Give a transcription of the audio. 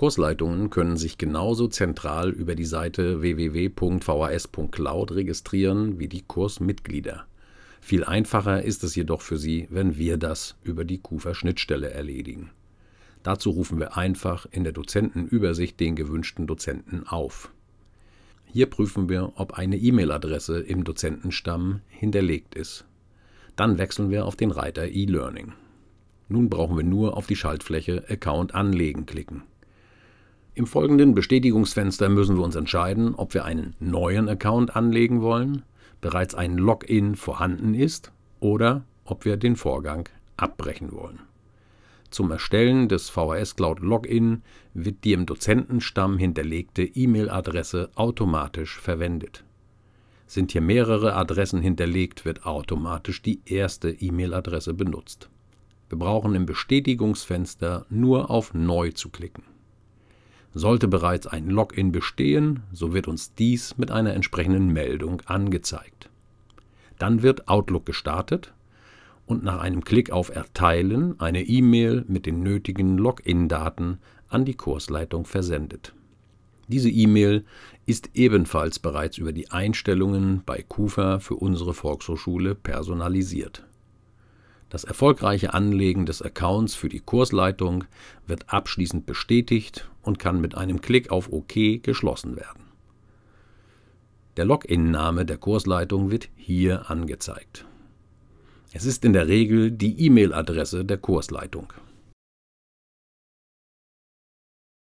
Kursleitungen können sich genauso zentral über die Seite www.vas.cloud registrieren wie die Kursmitglieder. Viel einfacher ist es jedoch für Sie, wenn wir das über die Kufa Schnittstelle erledigen. Dazu rufen wir einfach in der Dozentenübersicht den gewünschten Dozenten auf. Hier prüfen wir, ob eine E-Mail-Adresse im Dozentenstamm hinterlegt ist. Dann wechseln wir auf den Reiter E-Learning. Nun brauchen wir nur auf die Schaltfläche Account anlegen klicken. Im folgenden Bestätigungsfenster müssen wir uns entscheiden, ob wir einen neuen Account anlegen wollen, bereits ein Login vorhanden ist oder ob wir den Vorgang abbrechen wollen. Zum Erstellen des VHS Cloud Login wird die im Dozentenstamm hinterlegte E-Mail-Adresse automatisch verwendet. Sind hier mehrere Adressen hinterlegt, wird automatisch die erste E-Mail-Adresse benutzt. Wir brauchen im Bestätigungsfenster nur auf Neu zu klicken. Sollte bereits ein Login bestehen, so wird uns dies mit einer entsprechenden Meldung angezeigt. Dann wird Outlook gestartet und nach einem Klick auf Erteilen eine E-Mail mit den nötigen Login-Daten an die Kursleitung versendet. Diese E-Mail ist ebenfalls bereits über die Einstellungen bei KUFA für unsere Volkshochschule personalisiert. Das erfolgreiche Anlegen des Accounts für die Kursleitung wird abschließend bestätigt und kann mit einem Klick auf OK geschlossen werden. Der Login-Name der Kursleitung wird hier angezeigt. Es ist in der Regel die E-Mail-Adresse der Kursleitung.